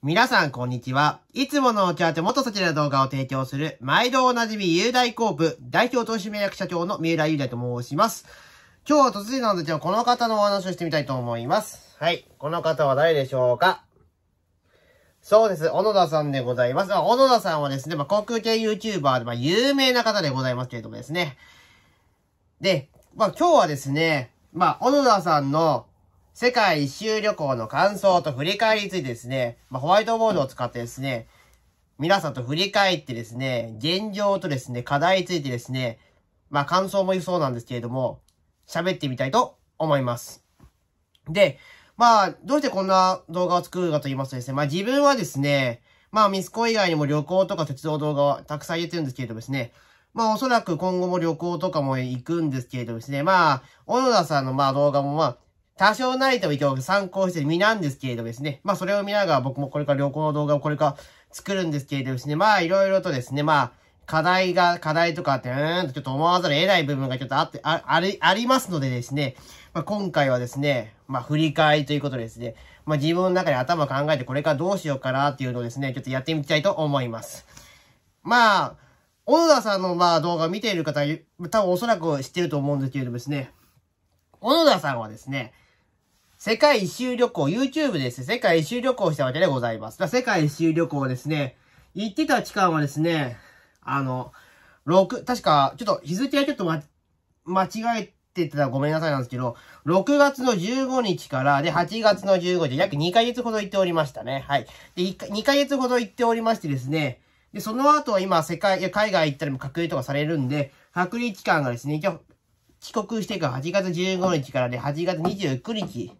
皆さん、こんにちは。いつものお茶手元そちらの動画を提供する、毎度おなじみ、雄大工部、代表投資名役社長の三浦雄大と申します。今日は突然なんですが、この方のお話をしてみたいと思います。はい。この方は誰でしょうかそうです。小野田さんでございます。小野田さんはですね、まあ、航空系 YouTuber で、まあ、有名な方でございますけれどもですね。で、まあ、今日はですね、まあ、小野田さんの、世界一周旅行の感想と振り返りについてですね、まあ、ホワイトボードを使ってですね、皆さんと振り返ってですね、現状とですね、課題についてですね、まあ感想も言いそうなんですけれども、喋ってみたいと思います。で、まあ、どうしてこんな動画を作るかと言いますとですね、まあ自分はですね、まあミスコ以外にも旅行とか鉄道動画はたくさん入れてるんですけれどもですね、まあおそらく今後も旅行とかも行くんですけれどもですね、まあ、小野田さんのまあ動画もまあ多少なりとも今日を参考してる身なんですけれどですね。まあそれを見ながら僕もこれから旅行の動画をこれから作るんですけれどですね。まあいろいろとですね、まあ課題が、課題とかって、うーんとちょっと思わざる得ない部分がちょっとあって、あ、あり、ありますのでですね。まあ今回はですね、まあ振り返りということですね。まあ自分の中で頭を考えてこれからどうしようかなっていうのをですね、ちょっとやってみたいと思います。まあ、小野田さんのまあ動画を見ている方、多分おそらく知ってると思うんですけれどもですね。小野田さんはですね、世界一周旅行、YouTube です。世界一周旅行したわけでございます。世界一周旅行ですね。行ってた期間はですね、あの、6、確か、ちょっと日付はちょっとま、間違えてたらごめんなさいなんですけど、6月の15日からで8月の15日、約2ヶ月ほど行っておりましたね。はい。で、2ヶ月ほど行っておりましてですね、で、その後は今、世界、海外行ったりも隔離とかされるんで、隔離期間がですね、一応、帰国してから8月15日からで8月29日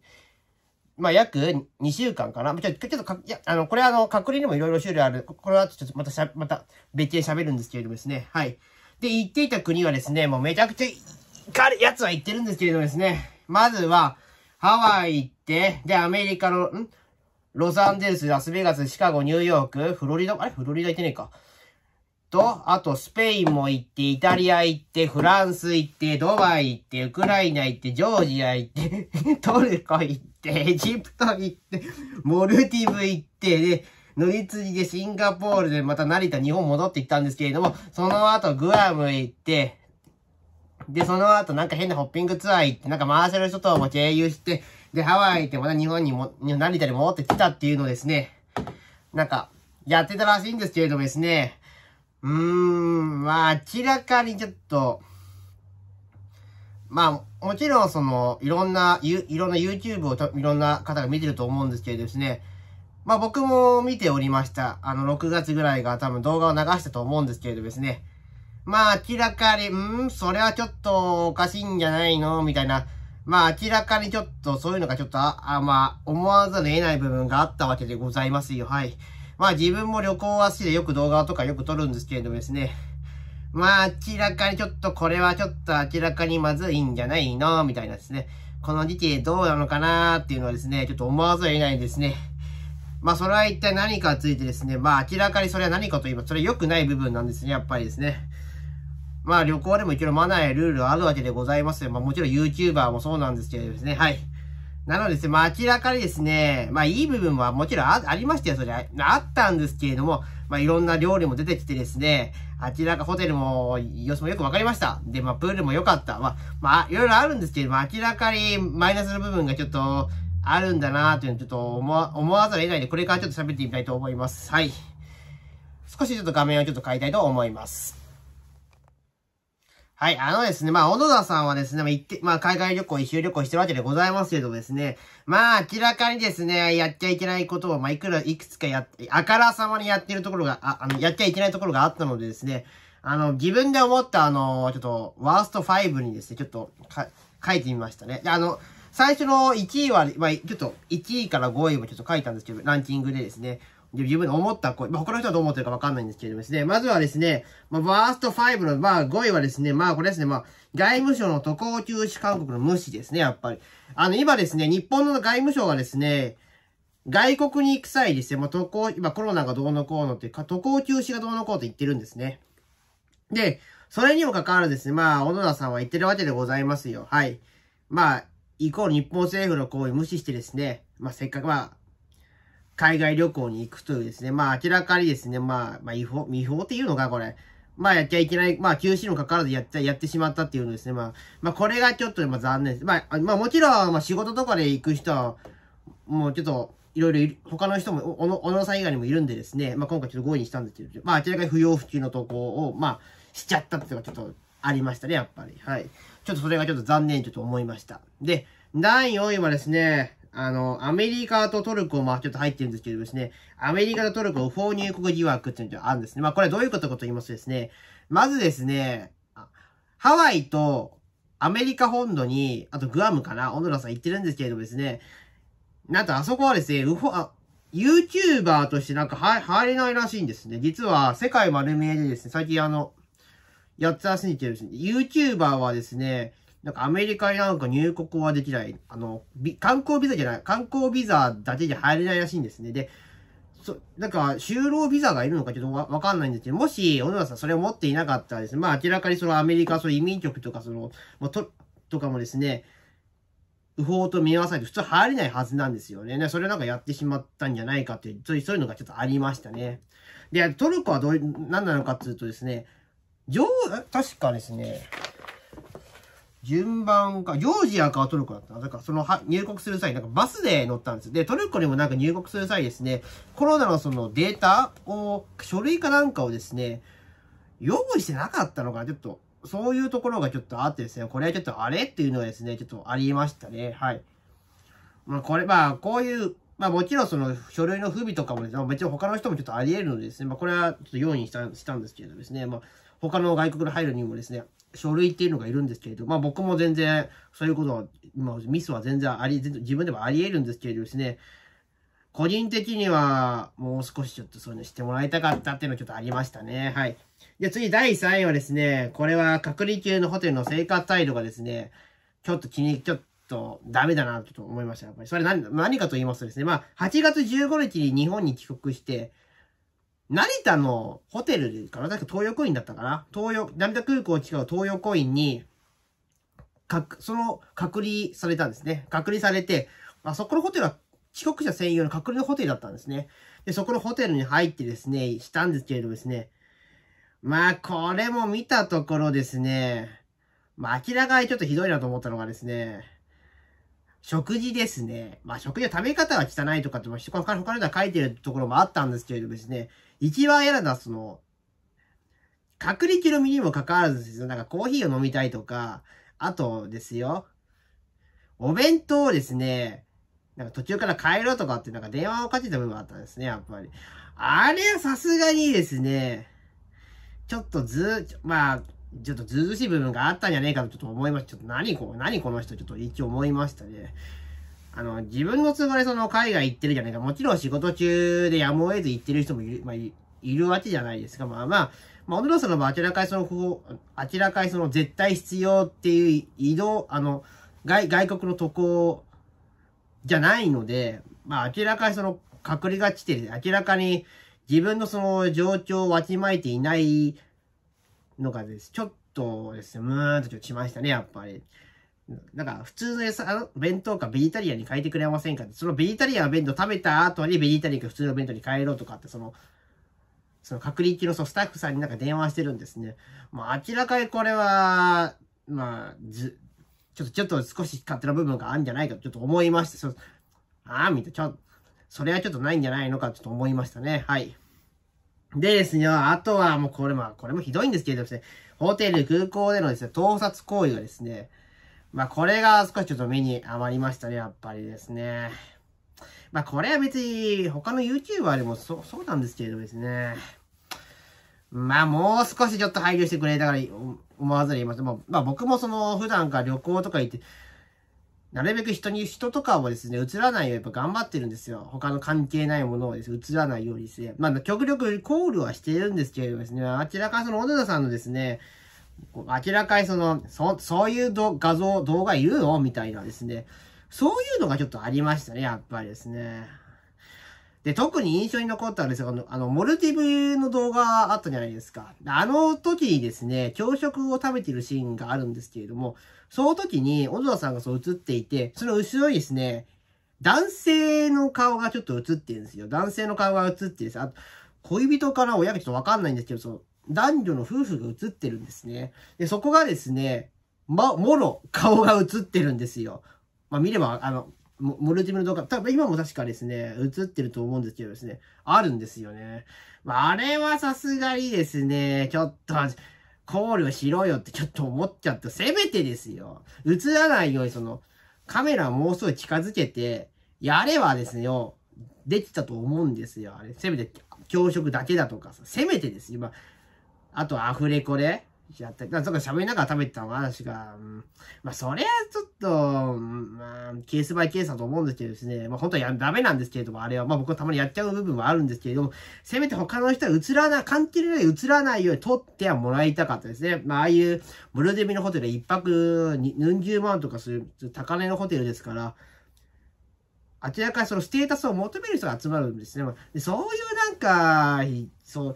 まあ、約2週間かな。ちょちょっとか、いや、あの、これあの、隔離にもいろいろ種類ある。これはちょっとまたしゃ、また別で喋るんですけれどもですね。はい。で、行っていた国はですね、もうめちゃくちゃ、やつは行ってるんですけれどもですね。まずは、ハワイ行って、で、アメリカの、んロサンゼルス、ラスベガス、シカゴ、ニューヨーク、フロリダ、あれフロリダ行ってねえか。と、あとスペインも行って、イタリア行って、フランス行って、ドバイ行って、ウクライナ行って、ジョージア行って、トルコ行って、エジプト行って、モルディブ行って、で、乗り継ぎでシンガポールでまた成田日本戻ってきたんですけれども、その後グアム行って、で、その後なんか変なホッピングツアー行って、なんかマーシャル諸島も経由して、で、ハワイ行ってまた日本にも、成田に戻ってきたっていうのですね、なんか、やってたらしいんですけれどもですね、うーん、まあ、明らかにちょっと、まあ、もちろん、その、いろんな、いろんな YouTube をいろんな方が見てると思うんですけれどですね、まあ僕も見ておりました。あの、6月ぐらいが多分動画を流したと思うんですけれどですね、まあ明らかに、んそれはちょっとおかしいんじゃないのみたいな、まあ明らかにちょっとそういうのがちょっと、あ、あまあ、思わざる得ない部分があったわけでございますよ。はい。まあ自分も旅行は好きでよく動画とかよく撮るんですけれどもですね。まあ明らかにちょっとこれはちょっと明らかにまずいんじゃないのみたいなですね。この時期どうなのかなっていうのはですね、ちょっと思わずえないですね。まあそれは一体何かついてですね、まあ明らかにそれは何かといえばそれ良くない部分なんですね、やっぱりですね。まあ旅行でも一応マナーやルールはあるわけでございます。まあもちろん YouTuber もそうなんですけれどですね、はい。なのでですね、まあ明らかにですね、まあいい部分はもちろんありましたよ、それは。あったんですけれども、まあいろんな料理も出てきてですね、明らかホテルも様子もよくわかりました。で、まあプールも良かった。まあ、まあいろいろあるんですけれども、明らかにマイナスの部分がちょっとあるんだなというのをちょっと思わざるを得ないで、これからちょっと喋ってみたいと思います。はい。少しちょっと画面をちょっと変えたいと思います。はい、あのですね、まあ、小野田さんはですね、まあ、行って、まあ、海外旅行、一周旅行してるわけでございますけどですね、まあ、明らかにですね、やっちゃいけないことを、まあ、いくら、いくつかや、あからさまにやってるところが、あ、あの、やっちゃいけないところがあったのでですね、あの、自分で思ったあの、ちょっと、ワースト5にですね、ちょっと、か、書いてみましたね。で、あの、最初の1位は、まあ、ちょっと、1位から5位もちょっと書いたんですけど、ランキングでですね、自分の思った声、まあ、他の人はどう思ってるかわかんないんですけれどもですね、まずはですね、まあ、ワースト5の、まあ、5位はですね、まあ、これですね、まあ、外務省の渡航中止勧告の無視ですね、やっぱり。あの、今ですね、日本の外務省はですね、外国に行く際ですね、まあ、渡航、今コロナがどうのこうのっていうか、渡航中止がどうのこうと言ってるんですね。で、それにも関わるですね、まあ、小野田さんは言ってるわけでございますよ。はい。まあ、イコール日本政府の行為無視してですね、まあ、せっかく、まあ、海外旅行に行くというですね、まあ明らかにですね、まあ、まあ違法、違法っていうのか、これ。まあやっちゃいけない、まあ休止にもかかわらずやっちゃ、やってしまったっていうのですね。まあ、まあこれがちょっと、まあ残念です。まあ、まあもちろん、まあ仕事とかで行く人は、もうちょっと、いろいろ、他の人も、小野さん以外にもいるんでですね、まあ今回ちょっと5位にしたんですけど、まあ明らかに不要不急の投稿を、まあ、しちゃったっていうのがちょっとありましたね、やっぱり。はい。ちょっとそれがちょっと残念、ちょっと思いました。で、第4位はですね、あの、アメリカとトルコもちょっと入ってるんですけどですね、アメリカとトルコを法入国疑惑っていうのがあるんですね。まあこれどういうことかと言いますとですね、まずですね、ハワイとアメリカ本土に、あとグアムかな、オノラさん行ってるんですけれどもですね、なんとあそこはですね、うほ、あ、YouTuber としてなんか入れないらしいんですね。実は世界丸見えでですね、最近あの、やつらしいけですね、YouTuber はですね、なんかアメリカになんか入国はできない、あの、観光ビザじゃない、観光ビザだけじゃ入れないらしいんですね。で、そ、なんか、就労ビザがいるのかちょっとわわかんないんですけど、もし、小野田さんそれを持っていなかったらですね、まあ明らかにそのアメリカ、その移民局とか、その、まあ、と、とかもですね、不法と見合わされて普通入れないはずなんですよね。それなんかやってしまったんじゃないかっていう、そういうのがちょっとありましたね。で、トルコはどう、何なのかっていうとですね、上、確かですね、順番か、ジョージアかトルコだっただからそのは入国する際、なんかバスで乗ったんですで、トルコにもなんか入国する際ですね、コロナのそのデータを、書類かなんかをですね、用意してなかったのか、ちょっと、そういうところがちょっとあってですね、これはちょっとあれっていうのはですね、ちょっとありましたね。はい。まあ、これ、まあ、こういう、まあもちろんその書類の不備とかもですね、別に他の人もちょっとあり得るのでですね、まあこれはちょっと用意したしたんですけれどですね、まあ他の外国に入るにもですね、書類っていうのがいるんですけれど、まあ僕も全然そういうことは、ミスは全然あり、自分でもあり得るんですけれどですね、個人的にはもう少しちょっとそういうのしてもらいたかったっていうのはちょっとありましたね。はい。で、次第3位はですね、これは隔離級のホテルの生活態度がですね、ちょっと気に、ちょっとダメだなと思いました。やっぱりそれ何何かと言いますとですね、まあ8月15日に日本に帰国して、成田のホテルでかな確か東洋コインだったかな東洋、成田空港を近く東洋コインに、かく、その隔離されたんですね。隔離されて、あそこのホテルは帰国者専用の隔離のホテルだったんですね。で、そこのホテルに入ってですね、したんですけれどもですね、まあ、これも見たところですね、まあ、明らかにちょっとひどいなと思ったのがですね、食事ですね。まあ、食事は食べ方が汚いとかって、他の人は書いてるところもあったんですけれどもですね、一番嫌なのはその、隔離中の身にもかかわらずですよ。なんかコーヒーを飲みたいとか、あとですよ、お弁当をですね、なんか途中から帰ろうとかってなんか電話をかけた部分があったんですね、やっぱり。あれはさすがにですね、ちょっとず、まあ、ちょっとずずしい部分があったんじゃねえかとちょっと思いました。ちょっと何こ、何この人ちょっと一応思いましたね。あの、自分の都合でその海外行ってるじゃないか。もちろん仕事中でやむを得ず行ってる人もいる、まあ、いるわけじゃないですか。まあまあ、まあ、オンドその場、合、明らかにその、明らかにその絶対必要っていう移動、あの、外、外国の渡航じゃないので、まあ明らかにその隔離が地て、明らかに自分のその状況をわきまえていないのがです。ちょっとですね、ムーンとちょっとしましたね、やっぱり。なんか、普通の餌、弁当かベジタリアンに変えてくれませんかそのベジタリアン弁当食べた後にベジタリアンか普通の弁当に変えろとかって、その、その隔離中のスタッフさんになんか電話してるんですね。まあ明らかにこれは、まあ、ず、ちょっと、ちょっと少し勝手な部分があるんじゃないかとちょっと思いまして、そああ、みたいな、ちょ、それはちょっとないんじゃないのかちょっと思いましたね。はい。でですね、あとはもうこれまあ、これもひどいんですけれどもですね、ホテル、空港でのですね、盗撮行為がですね、まあこれが少しちょっと目に余りましたね、やっぱりですね。まあこれは別に他の YouTuber でもそそうなんですけれどですね。まあもう少しちょっと配慮してくれたから思わずに言います。まあ僕もその普段から旅行とか行って、なるべく人に、人とかをですね、映らないようにやっぱ頑張ってるんですよ。他の関係ないものをですね、映らないようにして。まあ極力コールはしてるんですけれどもですね、明らからその小野田さんのですね、明らかにその、そ、そういう画像、動画いるのみたいなですね。そういうのがちょっとありましたね、やっぱりですね。で、特に印象に残ったんですが、あの、あのモルティブの動画あったじゃないですか。あの時にですね、朝食を食べてるシーンがあるんですけれども、その時に小沢さんがそう映っていて、その後ろにですね、男性の顔がちょっと映ってるんですよ。男性の顔が映ってるんです。あと、恋人かな親がちょっとわかんないんですけど、その、男女の夫婦が映ってるんですね。で、そこがですね、ま、もろ顔が映ってるんですよ。まあ、見れば、あの、モルティブの動画、多分今も確かですね、映ってると思うんですけどですね、あるんですよね。まあ、あれはさすがにですね、ちょっと、考慮しろよってちょっと思っちゃった。せめてですよ。映らないように、その、カメラもうすぐ近づけて、やればですね、できたと思うんですよ。あれ、せめて、教職だけだとかさ、せめてですよ。まあ、あとアフレコで、やったんか喋りながら食べてたのが、うん、まあ、それはちょっと、まあ、ケースバイケースだと思うんですけどですね、まあ、本当はやダメなんですけれども、あれは、まあ、僕はたまにやっちゃう部分はあるんですけれども、せめて他の人は映らない、関係ない、映らないように撮ってはもらいたかったですね。まあ、ああいう、ブルデミのホテルは一泊に、うん十万とかする、高値のホテルですから、明らかにそのステータスを求める人が集まるんですね。そういうなんか、そう、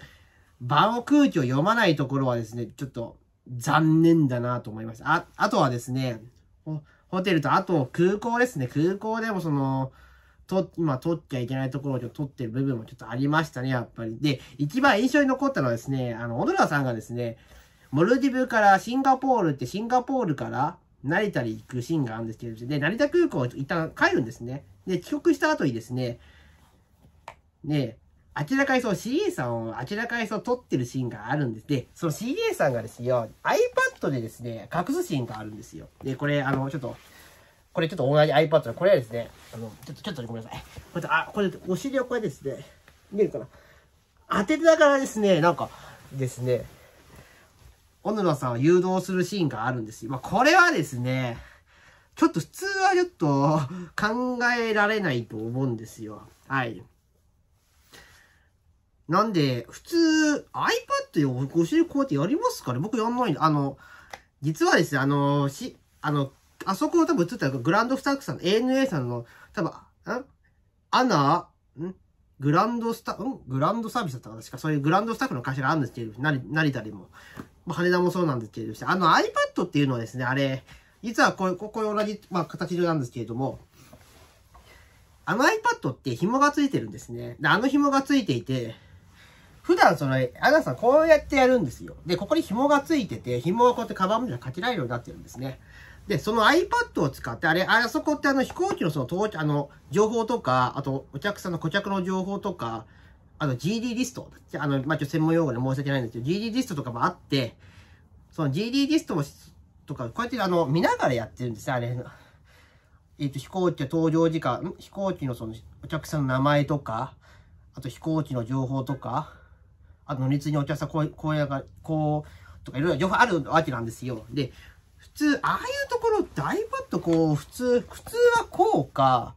場の空気を読まないところはですね、ちょっと残念だなと思いました。あ、あとはですね、ホテルと、あと空港ですね。空港でもその、と、今取っちゃいけないところを取ってる部分もちょっとありましたね、やっぱり。で、一番印象に残ったのはですね、あの、小野さんがですね、モルディブからシンガポールって、シンガポールから成田に行くシーンがあるんですけど、で、成田空港を一旦帰るんですね。で、帰国した後にですね、ね、あちらかいそう CA さんをあちらかいそう撮ってるシーンがあるんです。で、その CA さんがですよ、iPad でですね、隠すシーンがあるんですよ。で、これ、あの、ちょっと、これちょっと同じ iPad で、これはですね、あの、ちょっと、ちょっとごめんなさい。こうやって、あ、これ、お尻をこうやってですね、見えるかな。当てながらですね、なんか、ですね、小野さんを誘導するシーンがあるんですよ。まあ、これはですね、ちょっと普通はちょっと考えられないと思うんですよ。はい。なんで、普通 iPad でお尻こうやってやりますから、僕やんないんあの、実はですね、あの、し、あの、あそこ多分映ったグランドスタッフさん、ANA さんの、多分、んアナ、んグランドスタ、んグランドサービスだったかな確か、そういうグランドスタッフの会社があるんですけれど、成田でも、まあ、羽田もそうなんですけれど、あの iPad っていうのはですね、あれ、実はこういう、ここ同じ、まあ、形なんですけれども、あの iPad って紐がついてるんですね。で、あの紐がついていて、普段その、アナさんこうやってやるんですよ。で、ここに紐がついてて、紐がこうやってカバンじゃかけられるようになってるんですね。で、その iPad を使って、あれ、あそこってあの飛行機のその到着、あの、情報とか、あとお客さんの顧客の情報とか、あの GD リスト、あの、まあ、ちょ専門用語で申し訳ないんですけど、GD リストとかもあって、その GD リストも、とか、こうやってあの、見ながらやってるんですね、あれ。えっ、と、飛行機の搭乗時間、飛行機のその、お客さんの名前とか、あと飛行機の情報とか、あと、熱にお客さん、こう、こうやが、こう、とかいろいろ情報あるわけなんですよ。で、普通、ああいうところって iPad こう、普通、普通はこうか、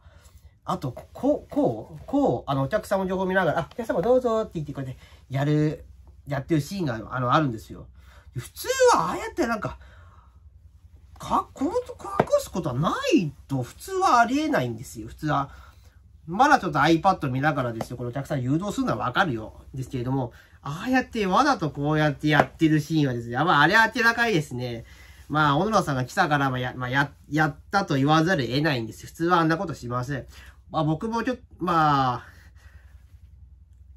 あと、こう、こう、こう、あの、お客さんの情報見ながら、あ、お客様どうぞって言って、これで、やる、やってるシーンが、あの、あるんですよ。普通は、ああやってなんか、か、こう、隠すことはないと、普通はありえないんですよ。普通は、まだちょっと iPad 見ながらですよ。このお客さん誘導するのはわかるよ。ですけれども、ああやってわざとこうやってやってるシーンはですね、まあ、あれは明らかにですね、まあ、小野さんが来たからまや、まあ、や、やったと言わざるを得ないんです。普通はあんなことしません。まあ、僕もちょっと、まあ、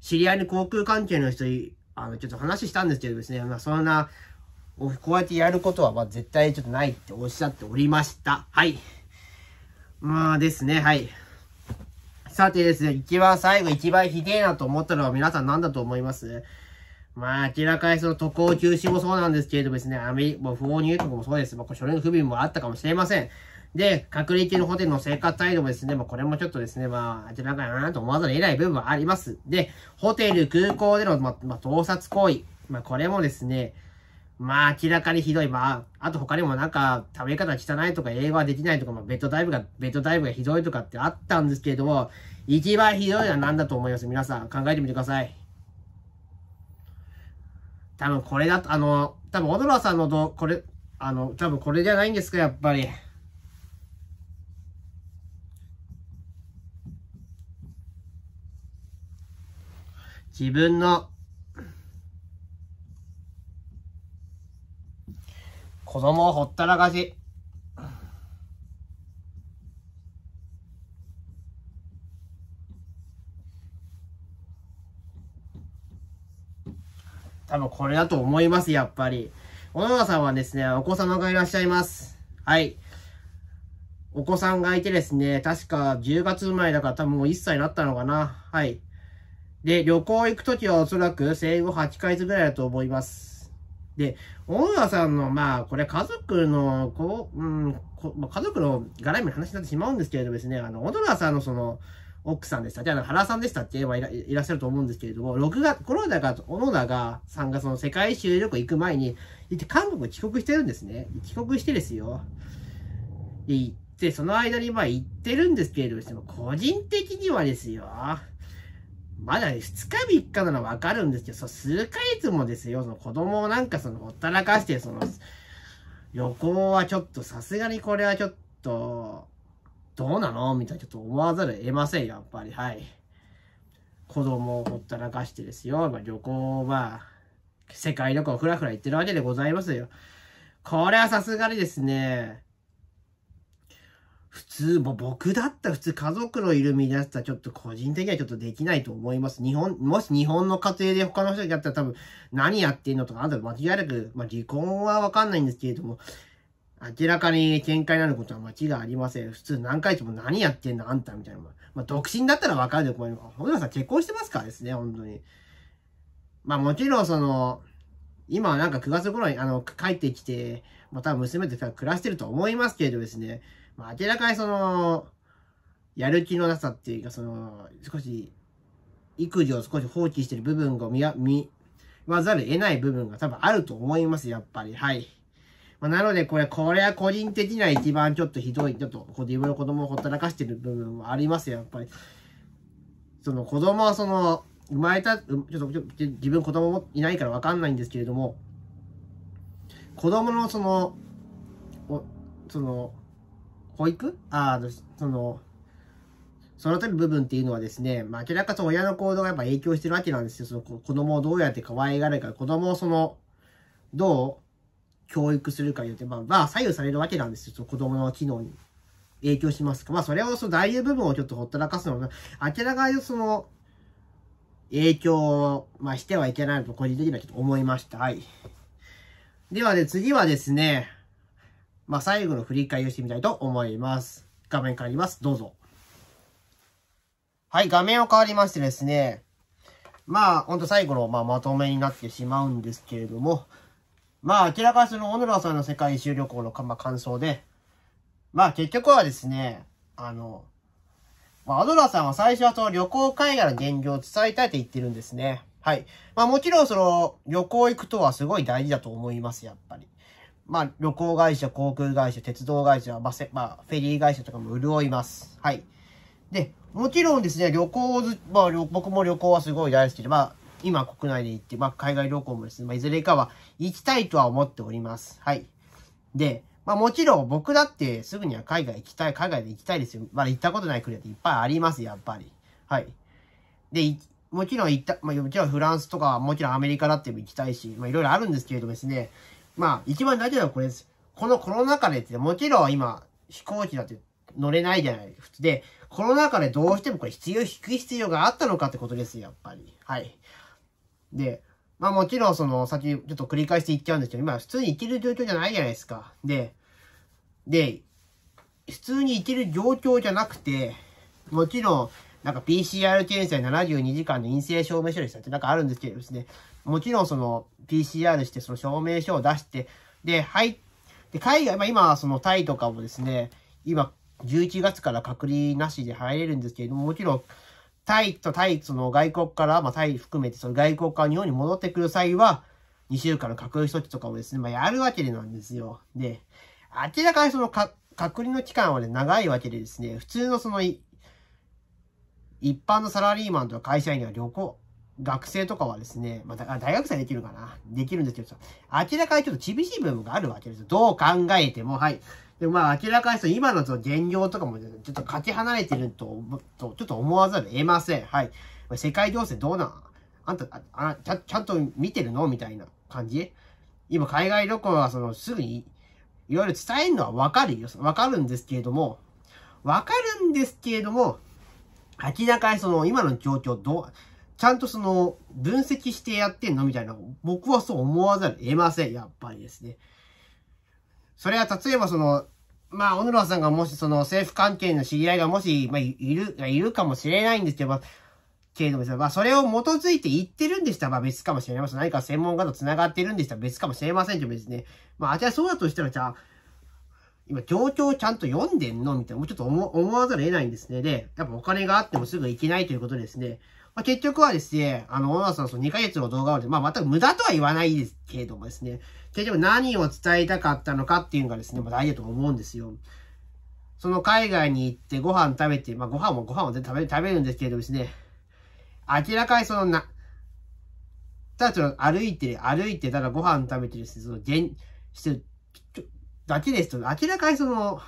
知り合いの航空関係の人に、あの、ちょっと話したんですけどですね、まあ、そんな、こうやってやることは、まあ、絶対ちょっとないっておっしゃっておりました。はい。まあですね、はい。さてですね、一番最後、一番ひでえなと思ったのは皆さん何だと思いますまあ、明らかにその渡航休止もそうなんですけれどもですね、アメリカ、もう不法入国もそうです。まあ、これ書類の不備もあったかもしれません。で、隔離中のホテルの生活態度もですね、まあ、これもちょっとですね、まあ、明らかになと思わざるを得ない部分はあります。で、ホテル、空港での、まあ、まあ、盗撮行為。まあ、これもですね、まあ、明らかにひどい。まあ、あと他にもなんか、食べ方汚いとか、英語はできないとか、まあ、ベッドダイブが、ベッドダイブがひどいとかってあったんですけれども、一番ひどいのは何だと思います皆さん、考えてみてください。多分これだと、あの、多分、小ラさんのど、これ、あの、多分これじゃないんですか、やっぱり。自分の、子供をほったらかし。多分これだと思います、やっぱり。小野田さんはですね、お子様がいらっしゃいます。はい。お子さんがいてですね、確か10月生まれだから多分もう1歳になったのかな。はい。で、旅行行くときはおそらく生後8ヶ月ぐらいだと思います。で、小野田さんの、まあ、これ家族の、こう、うん、こま家族の柄目の話になってしまうんですけれどですね、あの、小野田さんのその、奥さんでしたじゃあ原さんでしたって、はいらっしゃると思うんですけれども、6月、コロナが、小野田が、さんがその世界一周旅行行く前に、行って韓国帰国してるんですね。帰国してですよ。で、行って、その間にまあ行ってるんですけれども、個人的にはですよ、まだ2日3日ならわかるんですけど、そ数ヶ月もですよ、その子供をなんかそのほったらかして、その、旅行はちょっとさすがにこれはちょっと、どうなのみたいなちょっと思わざるを得ません、やっぱり。はい。子供をほったらかしてですよ。まあ、旅行、まあ、世界旅行ふらふら行ってるわけでございますよ。これはさすがにですね、普通、も僕だったら普通家族のいる身だったらちょっと個人的にはちょっとできないと思います。日本、もし日本の家庭で他の人だったら多分何やってんのとか、あと間違いなく、まあ離婚はわかんないんですけれども、明らかに見解になることは間違いありません。普通何回とも何やってんだあんたみたいな。まあ、独身だったらわかるよ、これ。本田さん結婚してますからですね、本当に。まあもちろんその、今はなんか9月頃にあの帰ってきて、また娘と暮らしてると思いますけれどですね、まあ、明らかにその、やる気のなさっていうか、その、少し、育児を少し放棄してる部分を見わざる得ない部分が多分あると思います、やっぱり。はい。まあ、なので、これ、これは個人的には一番ちょっとひどい、ちょっと、自分の子供をほったらかしてる部分はありますよ、やっぱり。その子供はその、生まれた、ちょっと、自分子供もいないからわかんないんですけれども、子供のその、おその、保育ああ、その、育てる部分っていうのはですね、まあ、明らかと親の行動がやっぱ影響してるわけなんですよ。その子供をどうやって可愛がるか、子供をその、どう教育するかによって、まあ、まあ、左右されるわけなんですよ。そ子供の機能に影響しますか。まあ、それを、その大流部分をちょっとほったらかすのも、明らかにその、影響を、まあ、してはいけないと、個人的にはちょっと思いました。はい。ではね、次はですね、まあ、最後の振り返りをしてみたいと思います。画面変わります。どうぞ。はい、画面を変わりましてですね、まあ、ほんと最後の、まあ、まとめになってしまうんですけれども、まあ、明らかにその、小野田さんの世界一周旅行の、ま感想で、まあ、結局はですね、あの、まあ、アドラさんは最初はその旅行海外の現状を伝えたいと言ってるんですね。はい。まあもちろんその旅行行くとはすごい大事だと思います、やっぱり。まあ旅行会社、航空会社、鉄道会社、まあ、まあ、フェリー会社とかも潤います。はい。で、もちろんですね、旅行ず、まあ僕も旅行はすごい大好きで、まあ今国内で行って、まあ、海外旅行もですね、まあ、いずれかは行きたいとは思っております。はい。で、まあ、もちろん僕だってすぐには海外行きたい、海外で行きたいですよ。まだ、あ、行ったことない国だっていっぱいあります、やっぱり。はい。で、もちろん行った、まあ、もちろんフランスとか、もちろんアメリカだって行きたいし、まあ、いろいろあるんですけれどもですね、まあ、一番大事なのはこれです。このコロナ禍でって、もちろん今、飛行機だって乗れないじゃない。普通で、コロナ禍でどうしてもこれ必要、引く必要があったのかってことですよ、やっぱり。はい。で、まあもちろんその、先ちょっと繰り返して言っちゃうんですけど、今普通に生きる状況じゃないじゃないですか。で、で、普通に生きる状況じゃなくて、もちろん、なんか PCR 検査72時間の陰性証明書でしたってなんかあるんですけどですね、もちろんその PCR してその証明書を出して、で、はい、で、海外、まあ今そのタイとかもですね、今11月から隔離なしで入れるんですけれども、もちろんタイとタイ、その外国から、まあ、タイ含めて、その外国から日本に戻ってくる際は、2週間の隔離措置とかをですね、まあ、やるわけでなんですよ。で、明らかにそのか隔離の期間はね、長いわけでですね、普通のその、一般のサラリーマンとか会社員には旅行、学生とかはですね、まあ、大学生できるかなできるんですけど、明らかにちょっと厳しい部分があるわけですよ。どう考えても、はい。でもまあ明らかにその今のその現状とかもちょっとかけ離れてると、とちょっと思わざる得ません。はい。世界情勢どうなんあんた、あちゃちゃんと見てるのみたいな感じ今海外旅行はそのすぐにいろいろ伝えるのはわかるよ。わかるんですけれども、わかるんですけれども、明らかにその今の状況どう、ちゃんとその分析してやってんのみたいな、僕はそう思わざる得ません。やっぱりですね。それは例えばその、まあ、小野さんがもしその政府関係の知り合いがもし、まあ、いる、いるかもしれないんですけど、けれどもまあ、それを基づいて言ってるんでしたら、まあ、別かもしれません。何か専門家と繋がってるんでしたら別かもしれませんけど、別にね。まあ、じゃあそうだとしたら、じゃあ、今状況をちゃんと読んでんのみたいな、もうちょっと思わざるを得ないんですね。で、やっぱお金があってもすぐ行けないということですね。まあ、結局はですね、あの、小野さんその2ヶ月の動画をで、まあ、全く無駄とは言わないですけれどもですね、結局何を伝えたかったのかっていうのがですね、まあ、大事だと思うんですよ。その海外に行ってご飯食べて、まあ、ご飯もご飯を食べ食べるんですけれどもですね、明らかにそのな、ただちょっと歩いて、歩いて、ただご飯食べてですね、その現、してる、だけですと、明らかにその、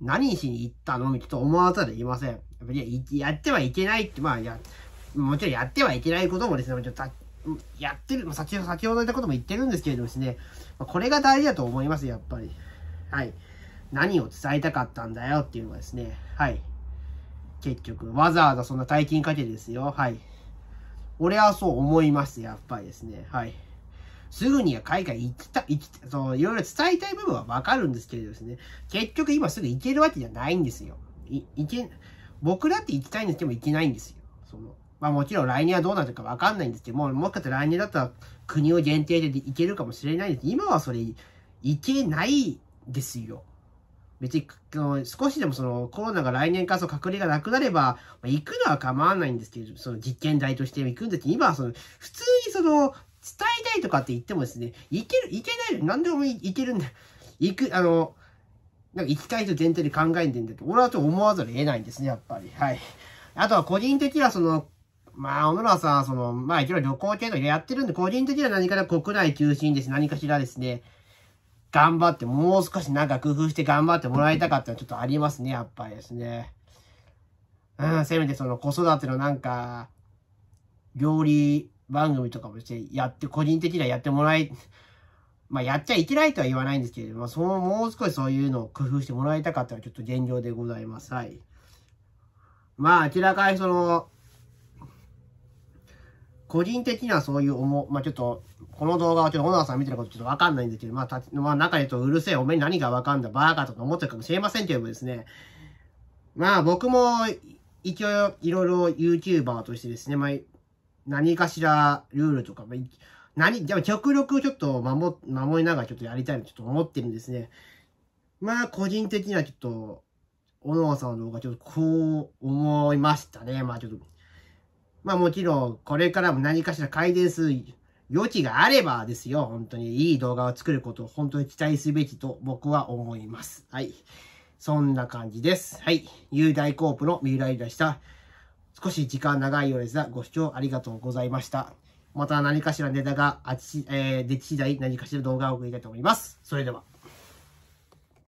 何しに行ったのみたいな思わざるを言いません。やっぱりやってはいけないって、まあや、もちろんやってはいけないこともですね、やってる、先ほど、先ほど言ったことも言ってるんですけれどもですね、これが大事だと思います、やっぱり。はい。何を伝えたかったんだよっていうのはですね、はい。結局、わざわざそんな大金かけてですよ、はい。俺はそう思います、やっぱりですね、はい。すぐには海外行きた、行きた、そう、いろいろ伝えたい部分はわかるんですけれどですね、結局今すぐ行けるわけじゃないんですよ。い、行け、僕だって行きたいんですけど行けないんですよ。その、まあもちろん来年はどうなるかわかんないんですけども、もしかしたら来年だったら国を限定で行けるかもしれないんですけど、今はそれ行けないですよ。別に、少しでもそのコロナが来年かそ隔離がなくなれば、まあ、行くのは構わないんですけど、その実験台として行くんですけど、今はその、普通にその伝えたいとかって言ってもですね、いける、いけない、何でもいけるんだ。行く、あの、なんか行きたいと前提で考えてんだけど、俺はと思わざる得ないんですね、やっぱり。はい。あとは個人的にはその、まあ、小村さん、その、まあ一応旅行系のやってるんで、個人的には何か国内中心です。何かしらですね、頑張って、もう少しなんか工夫して頑張ってもらいたかったのはちょっとありますね、やっぱりですね。うん、せめてその子育てのなんか、料理番組とかもしてやって、個人的にはやってもらい、まあ、やっちゃいけないとは言わないんですけれども、その、もう少しそういうのを工夫してもらいたかったらちょっと現状でございます。はい。まあ、明らかにその、個人的にはそういう思まあ、ちょっと、この動画はちょっと小野さん見てることちょっとわかんないんですけど、まあ、たまあ、中で言うとうるせえ、おめえ何がわかんだ、バーカとか思ってるかもしれませんけどもですね、まあ、僕も、一応、いろいろ YouTuber としてですね、まあ、何かしらルールとか、何、でも極力ちょっと守、守りながらちょっとやりたいとちょっと思ってるんですね。まあ、個人的にはちょっと、小野さんの動画ちょっとこう思いましたね。まあちょっと、まあもちろん、これからも何かしら改善する余地があればですよ。本当にいい動画を作ることを本当に期待すべきと僕は思います。はい。そんな感じです。はい。雄大コープの三浦でした。少し時間長いようですが、ご視聴ありがとうございました。また何かしらネタが、あち、えー、出次第何かしら動画を送りたいと思います。それでは。